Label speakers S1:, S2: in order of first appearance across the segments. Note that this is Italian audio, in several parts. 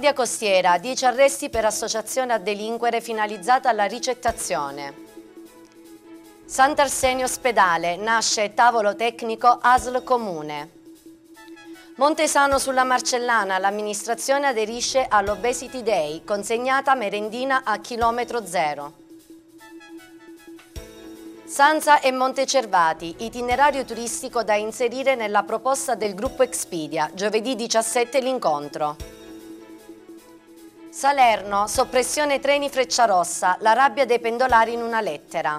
S1: Guardia Costiera, 10 arresti per associazione a delinquere finalizzata alla ricettazione. Sant'Arsenio Ospedale, nasce tavolo tecnico ASL Comune. Montesano sulla Marcellana, l'amministrazione aderisce all'Obesity Day, consegnata merendina a chilometro zero. Sanza e Montecervati, itinerario turistico da inserire nella proposta del gruppo Expedia, giovedì 17 l'incontro. Salerno, soppressione treni Frecciarossa, la rabbia dei pendolari in una lettera.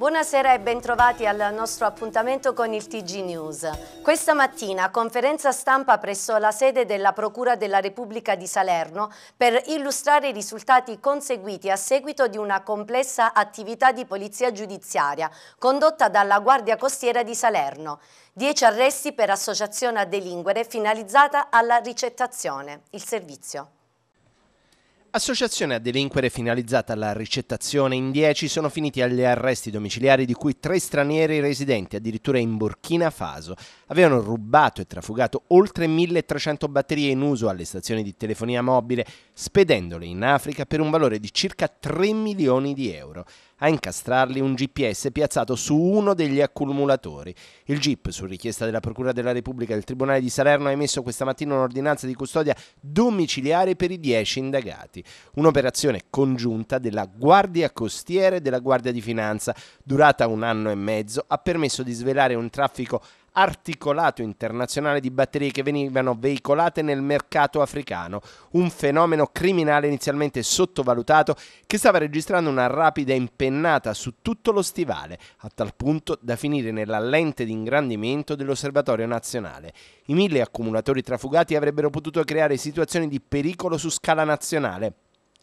S1: Buonasera e bentrovati al nostro appuntamento con il TG News. Questa mattina conferenza stampa presso la sede della Procura della Repubblica di Salerno per illustrare i risultati conseguiti a seguito di una complessa attività di polizia giudiziaria condotta dalla Guardia Costiera di Salerno. Dieci arresti per associazione a delinquere finalizzata alla ricettazione. Il servizio.
S2: Associazione a delinquere finalizzata alla ricettazione in 10 sono finiti agli arresti domiciliari di cui tre stranieri residenti addirittura in Burkina Faso avevano rubato e trafugato oltre 1300 batterie in uso alle stazioni di telefonia mobile spedendole in Africa per un valore di circa 3 milioni di euro. A incastrarli un GPS piazzato su uno degli accumulatori. Il GIP, su richiesta della Procura della Repubblica e del Tribunale di Salerno, ha emesso questa mattina un'ordinanza di custodia domiciliare per i 10 indagati. Uniti. Un'operazione congiunta della Guardia Costiera e della Guardia di Finanza, durata un anno e mezzo, ha permesso di svelare un traffico articolato internazionale di batterie che venivano veicolate nel mercato africano, un fenomeno criminale inizialmente sottovalutato che stava registrando una rapida impennata su tutto lo stivale, a tal punto da finire nella lente di ingrandimento dell'Osservatorio nazionale. I mille accumulatori trafugati avrebbero potuto creare situazioni di pericolo su scala nazionale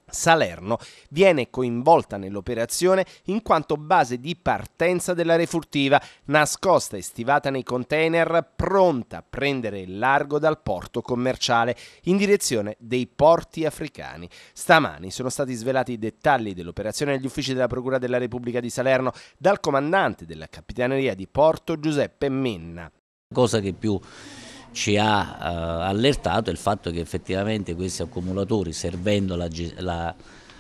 S2: Salerno viene coinvolta nell'operazione in quanto base di partenza della refurtiva, nascosta e stivata nei container, pronta a prendere il largo dal porto commerciale in direzione dei porti africani. Stamani sono stati svelati i dettagli dell'operazione agli uffici della Procura della Repubblica di Salerno dal comandante della Capitaneria di Porto Giuseppe Menna.
S3: Cosa che più ci ha eh, allertato il fatto che effettivamente questi accumulatori servendo la, la,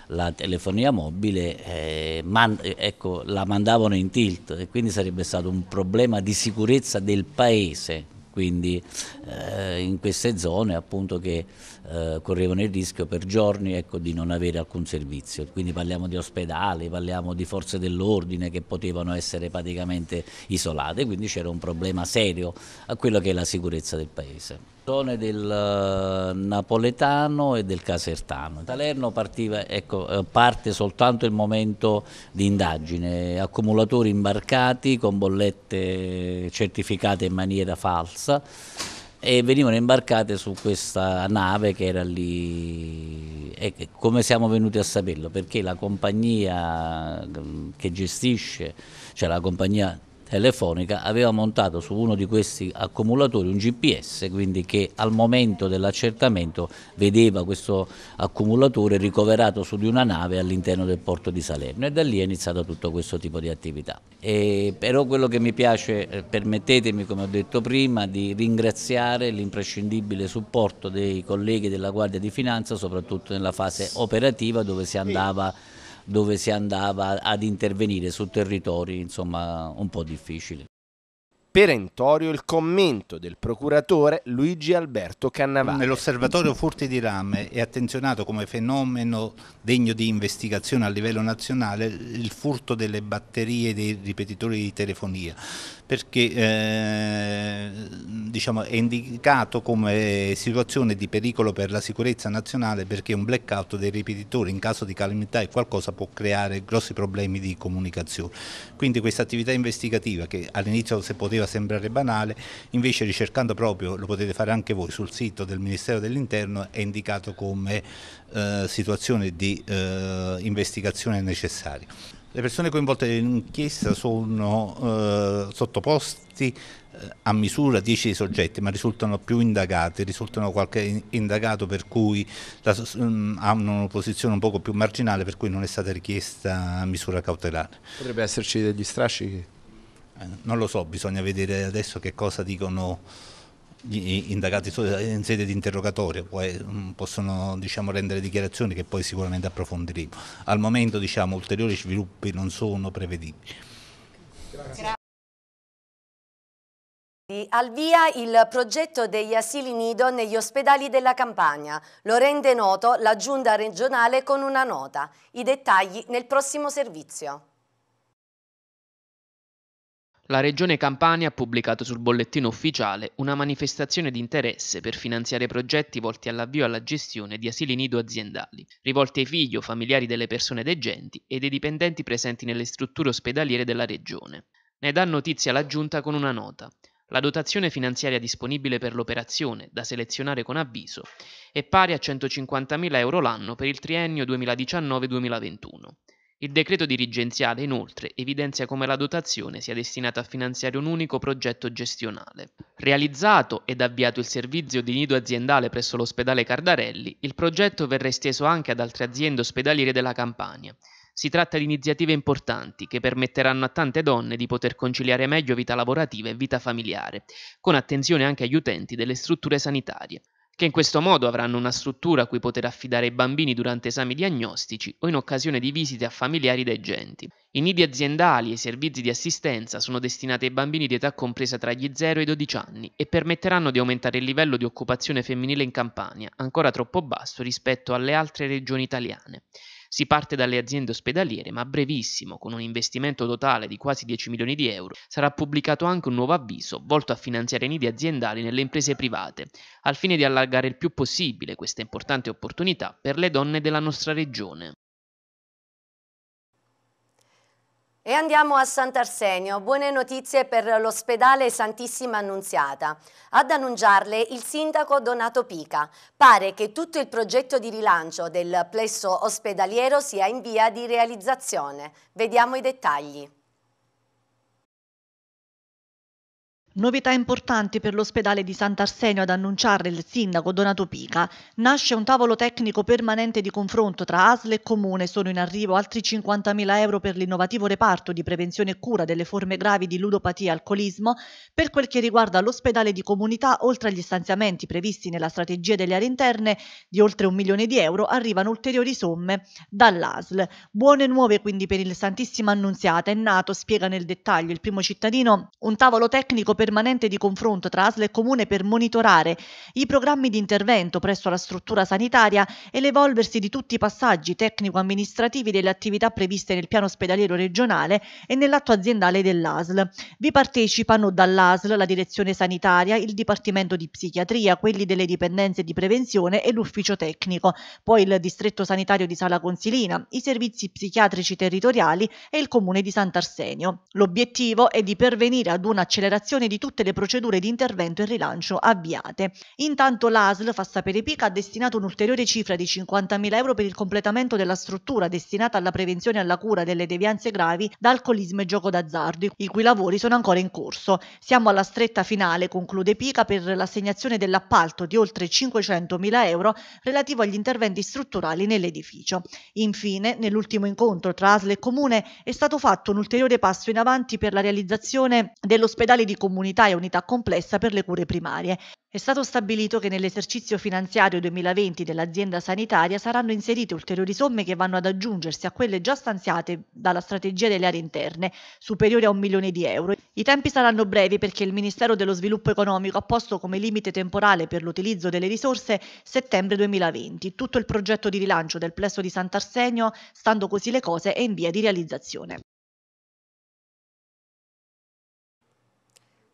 S3: la telefonia mobile eh, man, ecco, la mandavano in tilt e quindi sarebbe stato un problema di sicurezza del paese quindi eh, in queste zone appunto che eh, correvano il rischio per giorni ecco, di non avere alcun servizio. Quindi parliamo di ospedali, parliamo di forze dell'ordine che potevano essere praticamente isolate, quindi c'era un problema serio a quello che è la sicurezza del paese. Zone del eh, napoletano e del casertano. Talerno partiva, ecco, eh, parte soltanto il momento di indagine, accumulatori imbarcati con bollette certificate in maniera falsa e venivano imbarcate su questa nave che era lì. E come siamo venuti a saperlo? Perché la compagnia mm, che gestisce, cioè la compagnia Telefonica aveva montato su uno di questi accumulatori un GPS, quindi che al momento dell'accertamento vedeva questo accumulatore ricoverato su di una nave all'interno del porto di Salerno e da lì è iniziato tutto questo tipo di attività. E però quello che mi piace, eh, permettetemi come ho detto prima, di ringraziare l'imprescindibile supporto dei colleghi della Guardia di Finanza, soprattutto nella fase operativa dove si andava dove si andava ad intervenire su territori insomma, un po' difficili perentorio il commento del procuratore Luigi Alberto Cannavale. L'osservatorio
S4: Furti di Rame è attenzionato come fenomeno degno di investigazione a livello nazionale il furto delle batterie dei ripetitori di telefonia perché eh, diciamo, è indicato come situazione di pericolo per la sicurezza nazionale perché un blackout dei ripetitori in caso di calamità e qualcosa può creare grossi problemi di comunicazione. Quindi questa attività investigativa che all'inizio si poteva sembrare banale, invece ricercando proprio, lo potete fare anche voi, sul sito del Ministero dell'Interno è indicato come eh, situazione di eh, investigazione necessaria. Le persone coinvolte nell'inchiesta sono eh, sottoposti eh, a misura 10 soggetti, ma risultano più indagati, risultano qualche indagato per cui la, mm, hanno una posizione un poco più marginale, per cui non è stata richiesta misura cautelare. Potrebbe esserci degli strascichi? Eh, non lo so, bisogna vedere adesso che cosa dicono gli indagati in sede di interrogatorio, poi mm, possono diciamo, rendere dichiarazioni che poi sicuramente approfondiremo. Al momento diciamo, ulteriori sviluppi non sono prevedibili.
S5: Grazie.
S1: Al via il progetto degli asili nido negli ospedali della Campania. Lo rende noto la giunta regionale con una nota. I dettagli nel prossimo servizio.
S6: La Regione Campania ha pubblicato sul bollettino ufficiale una manifestazione di interesse per finanziare progetti volti all'avvio e alla gestione di asili nido aziendali, rivolti ai figli o familiari delle persone degenti e dei dipendenti presenti nelle strutture ospedaliere della Regione. Ne dà notizia la Giunta con una nota. La dotazione finanziaria disponibile per l'operazione, da selezionare con avviso, è pari a 150.000 euro l'anno per il triennio 2019-2021. Il decreto dirigenziale inoltre evidenzia come la dotazione sia destinata a finanziare un unico progetto gestionale. Realizzato ed avviato il servizio di nido aziendale presso l'ospedale Cardarelli, il progetto verrà esteso anche ad altre aziende ospedaliere della Campania. Si tratta di iniziative importanti che permetteranno a tante donne di poter conciliare meglio vita lavorativa e vita familiare, con attenzione anche agli utenti delle strutture sanitarie che in questo modo avranno una struttura a cui poter affidare i bambini durante esami diagnostici o in occasione di visite a familiari degenti. I nidi aziendali e i servizi di assistenza sono destinati ai bambini di età compresa tra gli 0 e i 12 anni e permetteranno di aumentare il livello di occupazione femminile in Campania, ancora troppo basso rispetto alle altre regioni italiane. Si parte dalle aziende ospedaliere, ma a brevissimo, con un investimento totale di quasi 10 milioni di euro, sarà pubblicato anche un nuovo avviso volto a finanziare i nidi aziendali nelle imprese private, al fine di allargare il più possibile questa importante opportunità per le donne della nostra regione.
S1: E andiamo a Sant'Arsenio. Buone notizie per l'ospedale Santissima Annunziata. Ad annunciarle il sindaco Donato Pica. Pare che tutto il progetto di rilancio del plesso ospedaliero sia in via di realizzazione. Vediamo i dettagli.
S7: Novità importanti per l'ospedale di Sant'Arsenio ad annunciarle il sindaco Donato Pica. Nasce un tavolo tecnico permanente di confronto tra ASL e Comune. Sono in arrivo altri 50.000 euro per l'innovativo reparto di prevenzione e cura delle forme gravi di ludopatia e alcolismo. Per quel che riguarda l'ospedale di comunità, oltre agli stanziamenti previsti nella strategia delle aree interne di oltre un milione di euro, arrivano ulteriori somme dall'ASL. Buone nuove quindi per il Santissima Annunziata. È nato, spiega nel dettaglio il primo cittadino, un tavolo tecnico per permanente di confronto tra ASL e Comune per monitorare i programmi di intervento presso la struttura sanitaria e l'evolversi di tutti i passaggi tecnico-amministrativi delle attività previste nel piano ospedaliero regionale e nell'atto aziendale dell'ASL. Vi partecipano dall'ASL la direzione sanitaria, il Dipartimento di Psichiatria, quelli delle dipendenze di prevenzione e l'ufficio tecnico, poi il distretto sanitario di Sala Consilina, i servizi psichiatrici territoriali e il comune di Sant'Arsenio. L'obiettivo è di pervenire ad un'accelerazione di di tutte le procedure di intervento e rilancio avviate. Intanto l'ASL, fa sapere Pica, ha destinato un'ulteriore cifra di 50.000 euro per il completamento della struttura destinata alla prevenzione e alla cura delle devianze gravi da alcolismo e gioco d'azzardo, i cui lavori sono ancora in corso. Siamo alla stretta finale, conclude Pica, per l'assegnazione dell'appalto di oltre 500.000 euro relativo agli interventi strutturali nell'edificio. Infine, nell'ultimo incontro tra ASL e Comune è stato fatto un ulteriore passo in avanti per la realizzazione dell'ospedale di Comune comunità e unità complessa per le cure primarie. È stato stabilito che nell'esercizio finanziario 2020 dell'azienda sanitaria saranno inserite ulteriori somme che vanno ad aggiungersi a quelle già stanziate dalla strategia delle aree interne, superiori a un milione di euro. I tempi saranno brevi perché il Ministero dello Sviluppo Economico ha posto come limite temporale per l'utilizzo delle risorse settembre 2020. Tutto il progetto di rilancio del plesso di Sant'Arsenio, stando così le cose, è in via di realizzazione.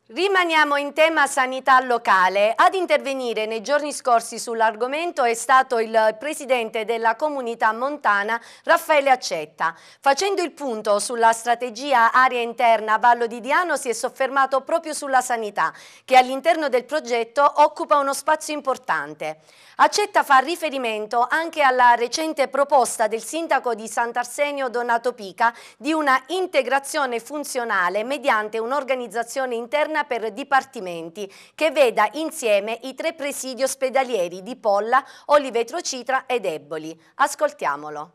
S1: Rimaniamo in tema sanità locale. Ad intervenire nei giorni scorsi sull'argomento è stato il presidente della comunità montana Raffaele Accetta. Facendo il punto sulla strategia area interna Vallo di Diano si è soffermato proprio sulla sanità che all'interno del progetto occupa uno spazio importante. Accetta fa riferimento anche alla recente proposta del sindaco di Sant'Arsenio Donato Pica di una integrazione funzionale mediante un'organizzazione interna interna per dipartimenti che veda insieme i tre presidi ospedalieri di Polla, Olivetro Citra ed Eboli. Ascoltiamolo.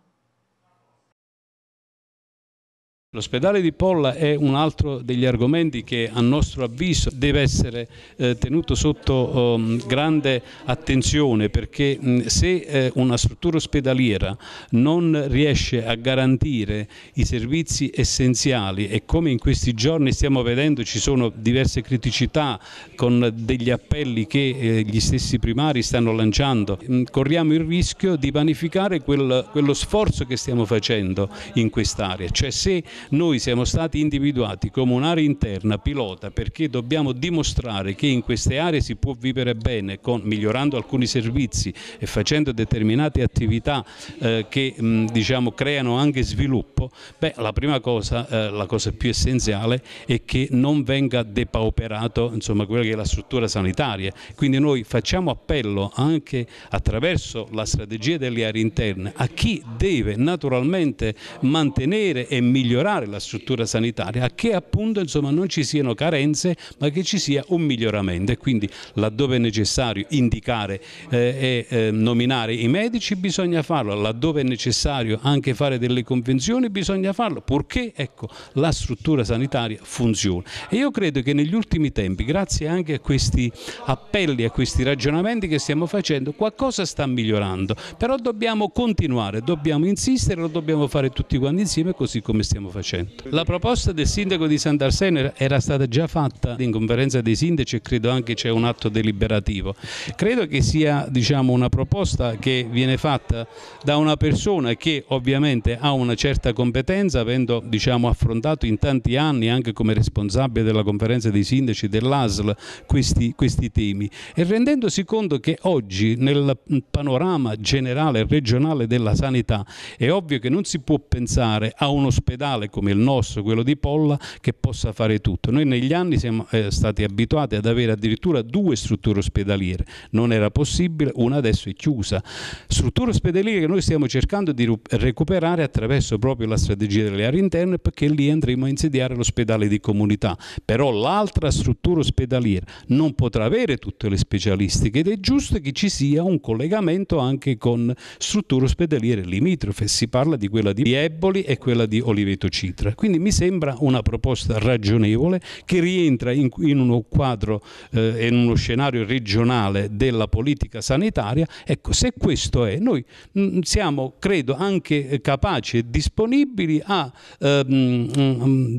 S5: L'ospedale di Polla è un altro degli argomenti che a nostro avviso deve essere eh, tenuto sotto eh, grande attenzione perché mh, se eh, una struttura ospedaliera non riesce a garantire i servizi essenziali e come in questi giorni stiamo vedendo ci sono diverse criticità con degli appelli che eh, gli stessi primari stanno lanciando, mh, corriamo il rischio di vanificare quel, quello sforzo che stiamo facendo in quest'area, cioè se noi siamo stati individuati come un'area interna pilota perché dobbiamo dimostrare che in queste aree si può vivere bene, con, migliorando alcuni servizi e facendo determinate attività eh, che mh, diciamo, creano anche sviluppo, beh, la prima cosa, eh, la cosa più essenziale è che non venga depauperato insomma, quella che è la struttura sanitaria. Quindi noi facciamo appello anche attraverso la strategia delle aree interne a chi deve naturalmente mantenere e migliorare migliorare la struttura sanitaria, che appunto insomma, non ci siano carenze ma che ci sia un miglioramento e quindi laddove è necessario indicare eh, e eh, nominare i medici bisogna farlo, laddove è necessario anche fare delle convenzioni bisogna farlo, purché ecco, la struttura sanitaria funziona. E io credo che negli ultimi tempi, grazie anche a questi appelli, a questi ragionamenti che stiamo facendo, qualcosa sta migliorando, però dobbiamo continuare, dobbiamo insistere, lo dobbiamo fare tutti quanti insieme così come stiamo facendo facendo. La proposta del sindaco di Sant'Arsene era stata già fatta in conferenza dei sindaci e credo anche c'è un atto deliberativo. Credo che sia diciamo, una proposta che viene fatta da una persona che ovviamente ha una certa competenza, avendo diciamo, affrontato in tanti anni anche come responsabile della conferenza dei sindaci dell'ASL questi, questi temi e rendendosi conto che oggi nel panorama generale regionale della sanità è ovvio che non si può pensare a un ospedale locale come il nostro, quello di Polla, che possa fare tutto. Noi negli anni siamo eh, stati abituati ad avere addirittura due strutture ospedaliere, non era possibile, una adesso è chiusa. Strutture ospedaliere che noi stiamo cercando di recuperare attraverso proprio la strategia delle aree interne perché lì andremo a insediare l'ospedale di comunità, però l'altra struttura ospedaliera non potrà avere tutte le specialistiche ed è giusto che ci sia un collegamento anche con strutture ospedaliere limitrofe, si parla di quella di Eboli e quella di Oliveto CITRA. Quindi mi sembra una proposta ragionevole che rientra in, in uno quadro e eh, in uno scenario regionale della politica sanitaria. Ecco, se questo è, noi mm, siamo, credo, anche capaci e disponibili a eh,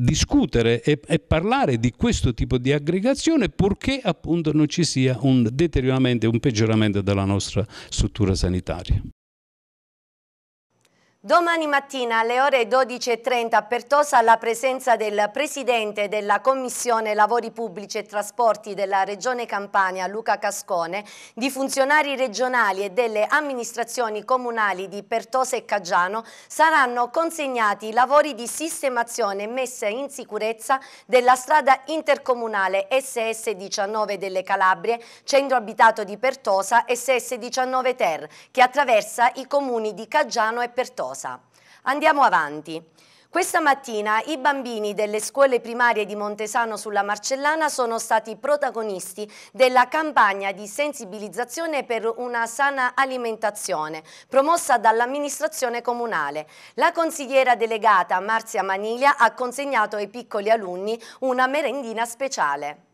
S5: discutere e, e parlare di questo tipo di aggregazione purché appunto non ci sia un deterioramento, un peggioramento della nostra struttura sanitaria.
S1: Domani mattina alle ore 12.30 a Pertosa la presenza del Presidente della Commissione Lavori Pubblici e Trasporti della Regione Campania, Luca Cascone, di funzionari regionali e delle amministrazioni comunali di Pertosa e Caggiano saranno consegnati i lavori di sistemazione e messa in sicurezza della strada intercomunale SS19 delle Calabrie, centro abitato di Pertosa, SS19 Ter, che attraversa i comuni di Caggiano e Pertosa cosa. Andiamo avanti. Questa mattina i bambini delle scuole primarie di Montesano sulla Marcellana sono stati protagonisti della campagna di sensibilizzazione per una sana alimentazione promossa dall'amministrazione comunale. La consigliera delegata Marzia Maniglia ha consegnato ai piccoli alunni una merendina speciale.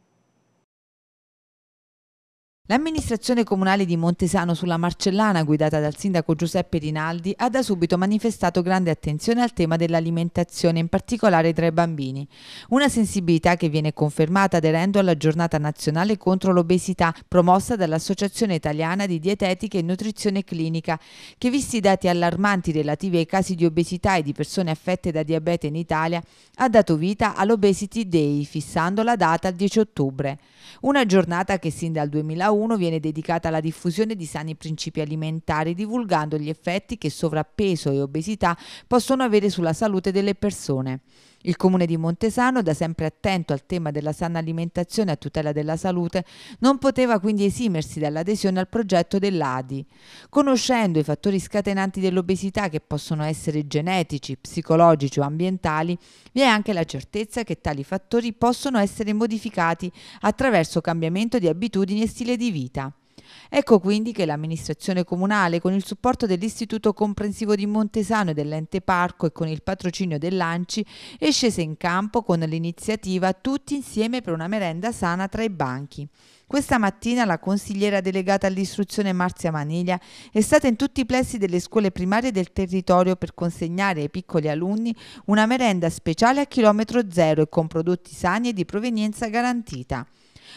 S8: L'amministrazione comunale di Montesano sulla Marcellana, guidata dal sindaco Giuseppe Rinaldi, ha da subito manifestato grande attenzione al tema dell'alimentazione, in particolare tra i bambini. Una sensibilità che viene confermata aderendo alla giornata nazionale contro l'obesità, promossa dall'Associazione Italiana di Dietetica e Nutrizione Clinica, che visti i dati allarmanti relativi ai casi di obesità e di persone affette da diabete in Italia, ha dato vita all'Obesity Day, fissando la data al 10 ottobre. Una giornata che sin dal 2001 2001 viene dedicata alla diffusione di sani principi alimentari, divulgando gli effetti che sovrappeso e obesità possono avere sulla salute delle persone. Il comune di Montesano, da sempre attento al tema della sana alimentazione a tutela della salute, non poteva quindi esimersi dall'adesione al progetto dell'ADI. Conoscendo i fattori scatenanti dell'obesità che possono essere genetici, psicologici o ambientali, vi è anche la certezza che tali fattori possono essere modificati attraverso cambiamento di abitudini e stile di vita. Ecco quindi che l'amministrazione comunale, con il supporto dell'Istituto Comprensivo di Montesano e dell'ente Parco e con il patrocinio dell'Anci, è scesa in campo con l'iniziativa Tutti insieme per una merenda sana tra i banchi. Questa mattina la consigliera delegata all'istruzione Marzia Maniglia è stata in tutti i plessi delle scuole primarie del territorio per consegnare ai piccoli alunni una merenda speciale a chilometro zero e con prodotti sani e di provenienza garantita.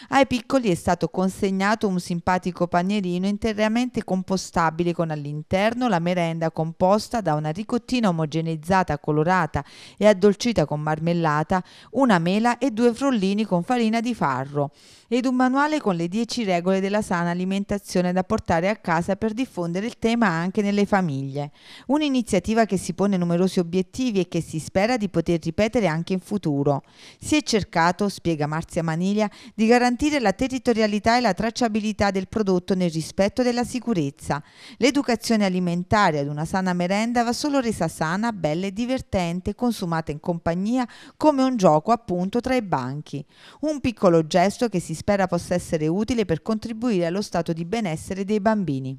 S8: Ai piccoli è stato consegnato un simpatico panierino interamente compostabile con all'interno la merenda composta da una ricottina omogeneizzata, colorata e addolcita con marmellata, una mela e due frollini con farina di farro ed un manuale con le 10 regole della sana alimentazione da portare a casa per diffondere il tema anche nelle famiglie. Un'iniziativa che si pone numerosi obiettivi e che si spera di poter ripetere anche in futuro. Si è cercato, spiega Marzia Maniglia, di garantire garantire la territorialità e la tracciabilità del prodotto nel rispetto della sicurezza. L'educazione alimentare ad una sana merenda va solo resa sana, bella e divertente, consumata in compagnia come un gioco appunto tra i banchi. Un piccolo gesto che si spera possa essere utile per contribuire allo stato di benessere dei bambini.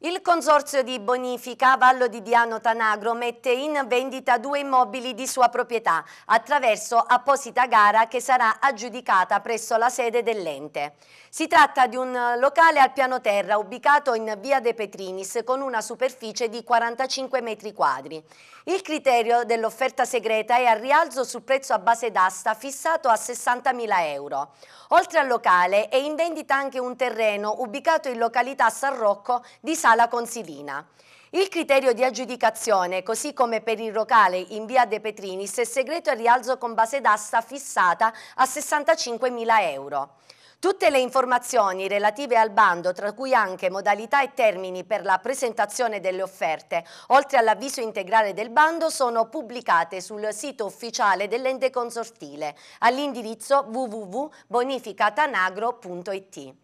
S1: Il consorzio di bonifica Vallo di Diano Tanagro mette in vendita due immobili di sua proprietà attraverso apposita gara che sarà aggiudicata presso la sede dell'ente. Si tratta di un locale al piano terra ubicato in via De Petrinis con una superficie di 45 metri quadri. Il criterio dell'offerta segreta è al rialzo sul prezzo a base d'asta fissato a 60.000 euro. Oltre al locale è in vendita anche un terreno ubicato in località San Rocco di San Sala Consilina. Il criterio di aggiudicazione, così come per il locale in via De Petrinis, è segreto e rialzo con base d'asta fissata a 65.000 euro. Tutte le informazioni relative al bando, tra cui anche modalità e termini per la presentazione delle offerte, oltre all'avviso integrale del bando, sono pubblicate sul sito ufficiale dell'ente consortile all'indirizzo www.bonificatanagro.it.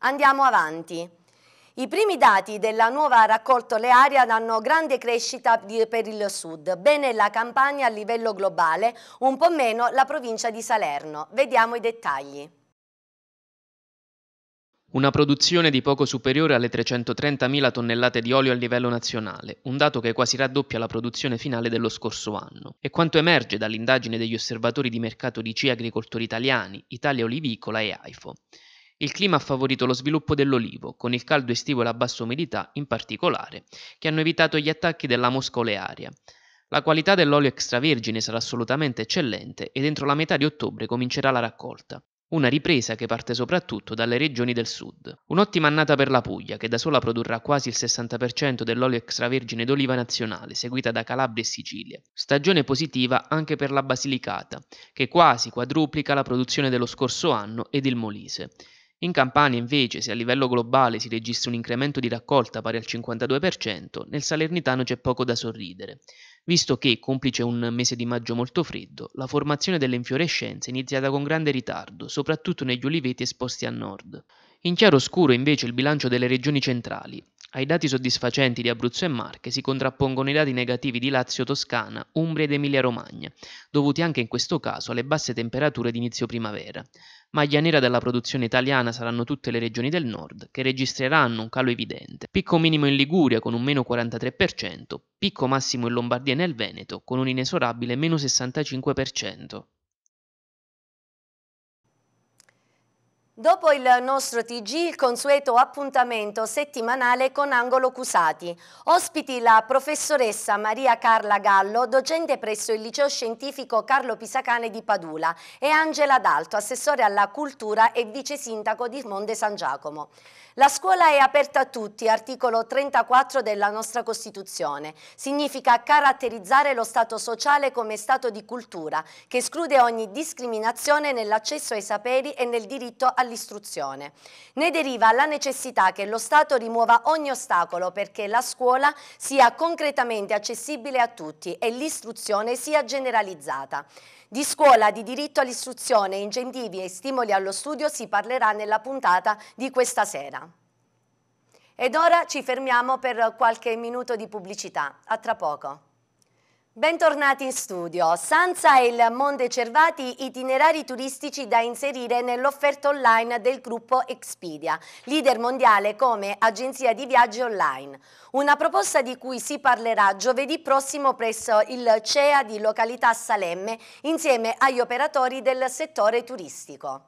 S1: Andiamo avanti. I primi dati della nuova raccolta olearia danno grande crescita per il sud, bene la Campania a livello globale, un po' meno la provincia di Salerno. Vediamo i dettagli.
S6: Una produzione di poco superiore alle 330.000 tonnellate di olio a livello nazionale, un dato che quasi raddoppia la produzione finale dello scorso anno. E quanto emerge dall'indagine degli osservatori di mercato di CIA Agricoltori Italiani, Italia Olivicola e AIFO. Il clima ha favorito lo sviluppo dell'olivo, con il caldo estivo e la bassa umidità in particolare, che hanno evitato gli attacchi della mosca olearia. La qualità dell'olio extravergine sarà assolutamente eccellente e entro la metà di ottobre comincerà la raccolta. Una ripresa che parte soprattutto dalle regioni del sud. Un'ottima annata per la Puglia, che da sola produrrà quasi il 60% dell'olio extravergine d'oliva nazionale, seguita da Calabria e Sicilia. Stagione positiva anche per la Basilicata, che quasi quadruplica la produzione dello scorso anno ed il Molise. In Campania invece, se a livello globale si registra un incremento di raccolta pari al 52%, nel Salernitano c'è poco da sorridere, visto che, complice un mese di maggio molto freddo, la formazione delle infiorescenze è iniziata con grande ritardo, soprattutto negli oliveti esposti a nord. In chiaro scuro invece il bilancio delle regioni centrali. Ai dati soddisfacenti di Abruzzo e Marche si contrappongono i dati negativi di Lazio, Toscana, Umbria ed Emilia-Romagna, dovuti anche in questo caso alle basse temperature di inizio primavera. Maglia nera della produzione italiana saranno tutte le regioni del nord, che registreranno un calo evidente. Picco minimo in Liguria con un meno 43%, picco massimo in Lombardia e nel Veneto con un inesorabile meno 65%.
S1: Dopo il nostro TG, il consueto appuntamento settimanale con Angolo Cusati. Ospiti la professoressa Maria Carla Gallo, docente presso il liceo scientifico Carlo Pisacane di Padula e Angela D'Alto, assessore alla cultura e vice sindaco di Monte San Giacomo. La scuola è aperta a tutti, articolo 34 della nostra Costituzione. Significa caratterizzare lo Stato sociale come Stato di cultura, che esclude ogni discriminazione nell'accesso ai saperi e nel diritto all'istruzione. Ne deriva la necessità che lo Stato rimuova ogni ostacolo perché la scuola sia concretamente accessibile a tutti e l'istruzione sia generalizzata. Di scuola, di diritto all'istruzione, incentivi e stimoli allo studio si parlerà nella puntata di questa sera. Ed ora ci fermiamo per qualche minuto di pubblicità. A tra poco. Bentornati in studio. Sansa e il Monte Cervati, itinerari turistici da inserire nell'offerta online del gruppo Expedia, leader mondiale come agenzia di viaggi online. Una proposta di cui si parlerà giovedì prossimo presso il CEA di località Salemme insieme agli operatori del settore turistico.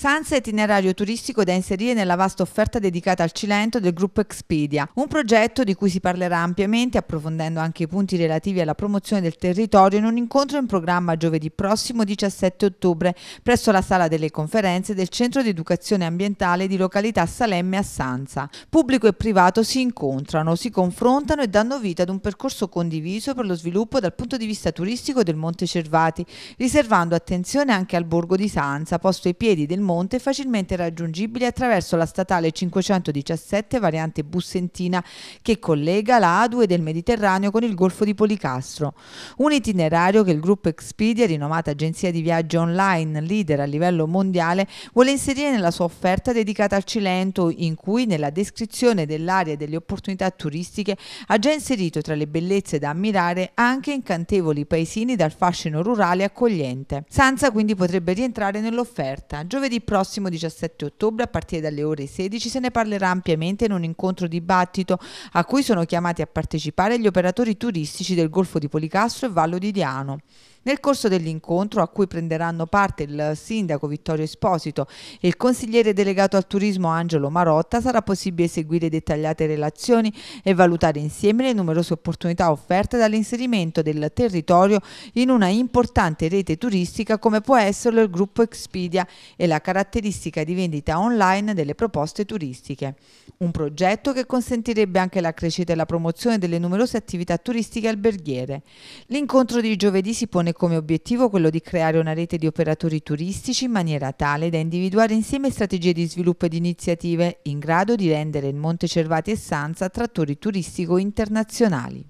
S8: Sansa è itinerario turistico da inserire nella vasta offerta dedicata al Cilento del gruppo Expedia, un progetto di cui si parlerà ampiamente approfondendo anche i punti relativi alla promozione del territorio in un incontro in programma giovedì prossimo 17 ottobre presso la sala delle conferenze del Centro di Educazione Ambientale di località Salemme a Sansa. Pubblico e privato si incontrano, si confrontano e danno vita ad un percorso condiviso per lo sviluppo dal punto di vista turistico del Monte Cervati, riservando attenzione anche al borgo di Sansa, posto ai piedi del monte monte facilmente raggiungibili attraverso la statale 517 variante Bussentina che collega la A2 del Mediterraneo con il Golfo di Policastro. Un itinerario che il gruppo Expedia, rinomata agenzia di viaggio online leader a livello mondiale, vuole inserire nella sua offerta dedicata al Cilento in cui nella descrizione dell'area e delle opportunità turistiche ha già inserito tra le bellezze da ammirare anche incantevoli paesini dal fascino rurale accogliente. Sanza quindi potrebbe rientrare nell'offerta. Giovedì Mercoledì prossimo 17 ottobre a partire dalle ore 16 se ne parlerà ampiamente in un incontro dibattito a cui sono chiamati a partecipare gli operatori turistici del Golfo di Policastro e Vallo di Diano. Nel corso dell'incontro, a cui prenderanno parte il sindaco Vittorio Esposito e il consigliere delegato al turismo Angelo Marotta, sarà possibile seguire dettagliate relazioni e valutare insieme le numerose opportunità offerte dall'inserimento del territorio in una importante rete turistica come può esserlo il gruppo Expedia e la caratteristica di vendita online delle proposte turistiche. Un progetto che consentirebbe anche la crescita e la promozione delle numerose attività turistiche alberghiere. L'incontro di giovedì si pone Commissione come obiettivo quello di creare una rete di operatori turistici in maniera tale da individuare insieme strategie di sviluppo ed iniziative in grado di rendere il Monte Cervati e Sanza attrattori turistico internazionali.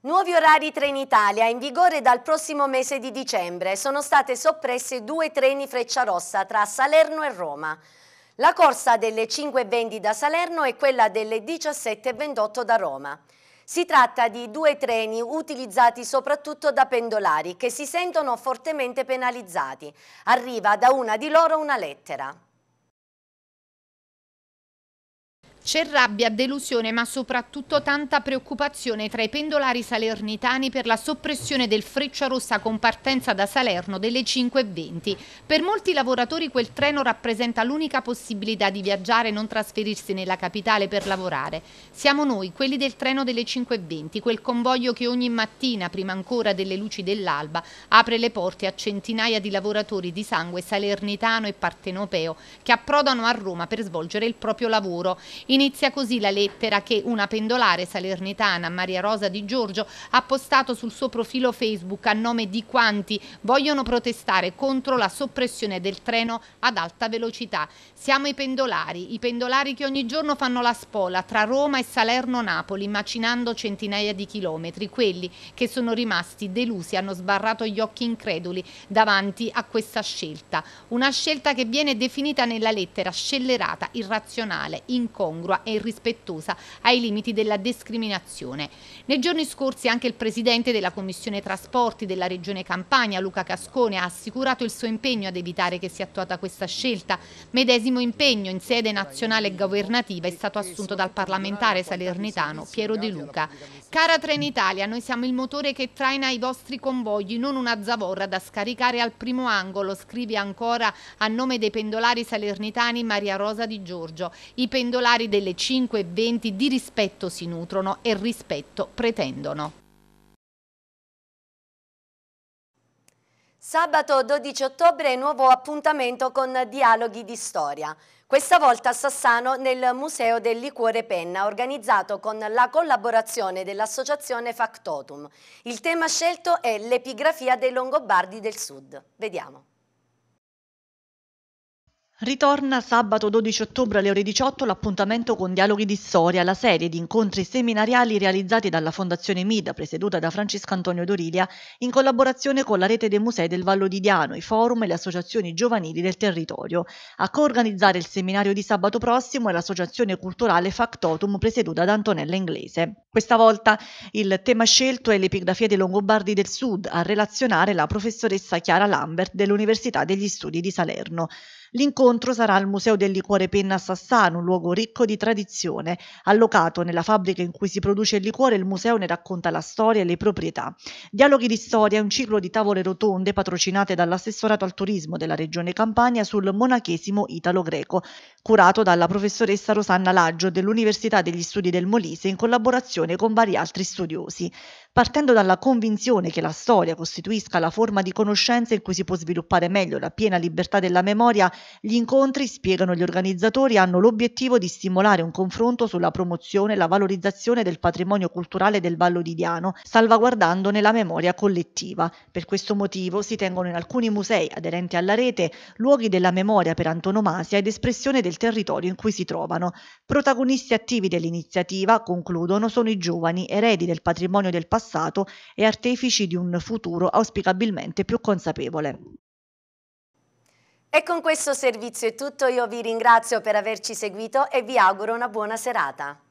S1: Nuovi orari Trenitalia in vigore dal prossimo mese di dicembre. Sono state soppresse due treni Frecciarossa tra Salerno e Roma. La corsa delle 5.20 da Salerno e quella delle 17.28 da Roma. Si tratta di due treni utilizzati soprattutto da pendolari che si sentono fortemente penalizzati.
S9: Arriva da una di loro una lettera. C'è rabbia, delusione ma soprattutto tanta preoccupazione tra i pendolari salernitani per la soppressione del freccia rossa con partenza da Salerno delle 5.20. Per molti lavoratori quel treno rappresenta l'unica possibilità di viaggiare e non trasferirsi nella capitale per lavorare. Siamo noi, quelli del treno delle 5.20, quel convoglio che ogni mattina, prima ancora delle luci dell'alba, apre le porte a centinaia di lavoratori di sangue salernitano e partenopeo che approdano a Roma per svolgere il proprio lavoro. Inizia così la lettera che una pendolare salernitana, Maria Rosa Di Giorgio, ha postato sul suo profilo Facebook a nome di quanti vogliono protestare contro la soppressione del treno ad alta velocità. Siamo i pendolari, i pendolari che ogni giorno fanno la spola tra Roma e Salerno-Napoli, macinando centinaia di chilometri, quelli che sono rimasti delusi, hanno sbarrato gli occhi increduli davanti a questa scelta. Una scelta che viene definita nella lettera scellerata, irrazionale, incongrua incongrua e irrispettosa ai limiti della discriminazione. Nei giorni scorsi anche il presidente della Commissione Trasporti della Regione Campania, Luca Cascone, ha assicurato il suo impegno ad evitare che sia attuata questa scelta. Medesimo impegno in sede nazionale e governativa è stato assunto dal parlamentare salernitano Piero De Luca. Cara Trenitalia, noi siamo il motore che traina i vostri convogli, non una zavorra da scaricare al primo angolo, scrive ancora a nome dei pendolari salernitani Maria Rosa Di Giorgio. I pendolari delle 5.20 di rispetto si nutrono e rispetto pretendono. Sabato 12
S1: ottobre nuovo appuntamento con Dialoghi di Storia. Questa volta a Sassano nel Museo del Liquore Penna, organizzato con la collaborazione dell'associazione Factotum. Il tema scelto è l'epigrafia dei Longobardi del Sud. Vediamo.
S7: Ritorna sabato 12 ottobre alle ore 18 l'appuntamento con Dialoghi di Storia, la serie di incontri seminariali realizzati dalla Fondazione Mida, presieduta da Francesco Antonio Dorilia, in collaborazione con la rete dei musei del Vallo di Diano, i forum e le associazioni giovanili del territorio. A coorganizzare il seminario di sabato prossimo è l'associazione culturale Factotum, presieduta da Antonella Inglese. Questa volta il tema scelto è l'epigrafia dei Longobardi del Sud, a relazionare la professoressa Chiara Lambert dell'Università degli Studi di Salerno. L'incontro sarà al Museo del Liquore Penna Sassano, un luogo ricco di tradizione. Allocato nella fabbrica in cui si produce il liquore, il museo ne racconta la storia e le proprietà. Dialoghi di storia è un ciclo di tavole rotonde patrocinate dall'assessorato al turismo della regione Campania sul monachesimo italo-greco, curato dalla professoressa Rosanna Laggio dell'Università degli Studi del Molise in collaborazione con vari altri studiosi partendo dalla convinzione che la storia costituisca la forma di conoscenza in cui si può sviluppare meglio la piena libertà della memoria, gli incontri, spiegano gli organizzatori, hanno l'obiettivo di stimolare un confronto sulla promozione e la valorizzazione del patrimonio culturale del Vallo di Diano, salvaguardandone la memoria collettiva. Per questo motivo si tengono in alcuni musei aderenti alla rete luoghi della memoria per antonomasia ed espressione del territorio in cui si trovano. Protagonisti attivi dell'iniziativa, concludono, sono i giovani, eredi del patrimonio del passato passato e artefici di un futuro auspicabilmente più consapevole.
S1: E con questo servizio è tutto, io vi ringrazio per averci seguito e vi auguro una buona serata.